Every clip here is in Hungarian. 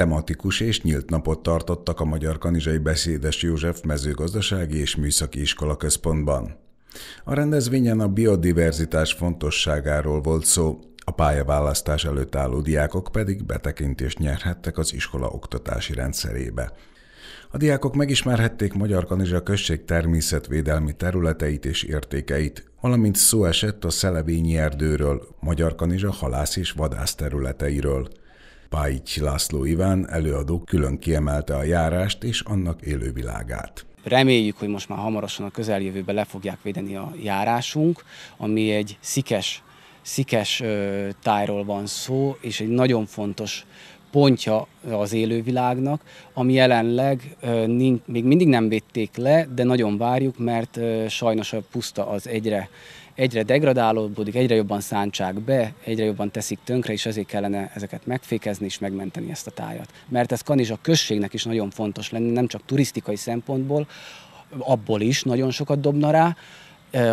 Tematikus és nyílt napot tartottak a Magyar Kanizsai Beszédes József mezőgazdasági és műszaki iskola központban. A rendezvényen a biodiverzitás fontosságáról volt szó, a pályaválasztás előtt álló diákok pedig betekintést nyerhettek az iskola oktatási rendszerébe. A diákok megismerhették Magyar Kanizsa község természetvédelmi területeit és értékeit, valamint szó esett a Szelevényi erdőről, Magyar Kanizsa halász és vadász területeiről – Pájics László Iván előadó külön kiemelte a járást és annak élővilágát. Reméljük, hogy most már hamarosan a közeljövőben le fogják védeni a járásunk, ami egy szikes szikes tájról van szó, és egy nagyon fontos pontja az élővilágnak, ami jelenleg még mindig nem védték le, de nagyon várjuk, mert sajnos a puszta az egyre, egyre degradálódik, egyre jobban szántsák be, egyre jobban teszik tönkre, és ezért kellene ezeket megfékezni és megmenteni ezt a tájat. Mert ez Kanizsa községnek is nagyon fontos lenne, nem csak turisztikai szempontból, abból is nagyon sokat dobna rá,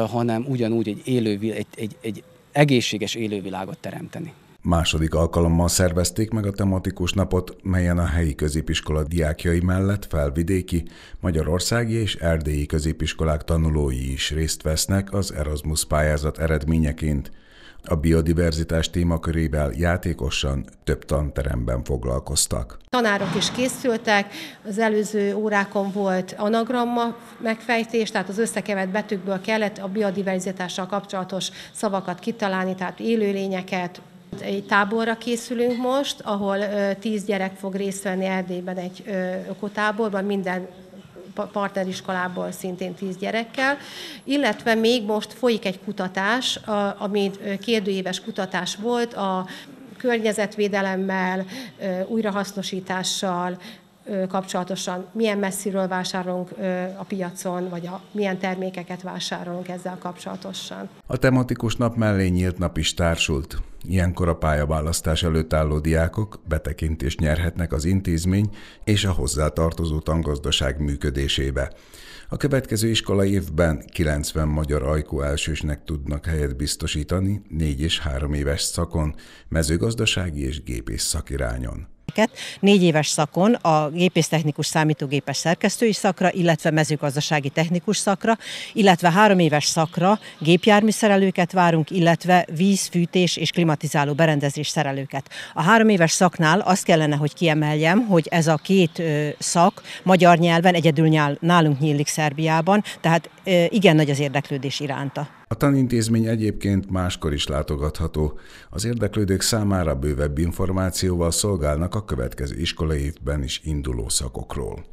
hanem ugyanúgy egy, élő, egy, egy, egy egészséges élővilágot teremteni. Második alkalommal szervezték meg a tematikus napot, melyen a helyi középiskola diákjai mellett felvidéki, magyarországi és erdélyi középiskolák tanulói is részt vesznek az Erasmus pályázat eredményeként. A biodiverzitás témakörével játékosan több tanteremben foglalkoztak. Tanárok is készültek, az előző órákon volt anagramma megfejtés, tehát az összekevett betűkből kellett a biodiverzitással kapcsolatos szavakat kitalálni, tehát élőlényeket, egy táborra készülünk most, ahol tíz gyerek fog részt venni Erdélyben egy ökotáborban, minden partneriskolából szintén tíz gyerekkel, illetve még most folyik egy kutatás, ami kérdőéves kutatás volt a környezetvédelemmel, újrahasznosítással, kapcsolatosan milyen messziről vásárolunk a piacon, vagy a, milyen termékeket vásárolunk ezzel kapcsolatosan. A tematikus nap mellé nyílt nap is társult. Ilyenkor a pályaválasztás előtt álló diákok betekintést nyerhetnek az intézmény és a hozzátartozó tangazdaság működésébe. A következő iskola évben 90 magyar ajkó elsősnek tudnak helyet biztosítani 4 és 3 éves szakon, mezőgazdasági és gépész szakirányon gépeket négy éves szakon a gépésztechnikus számítógépes szerkesztői szakra, illetve mezőgazdasági technikus szakra, illetve három éves szakra gépjárműszerelőket várunk, illetve víz, fűtés és klimatizáló berendezés szerelőket. A három éves szaknál azt kellene, hogy kiemeljem, hogy ez a két szak magyar nyelven egyedül nálunk nyílik Szerbiában, tehát igen nagy az érdeklődés iránta. A tanintézmény egyébként máskor is látogatható. Az érdeklődők számára bővebb információval szolgálnak a következő iskolai évben is induló szakokról.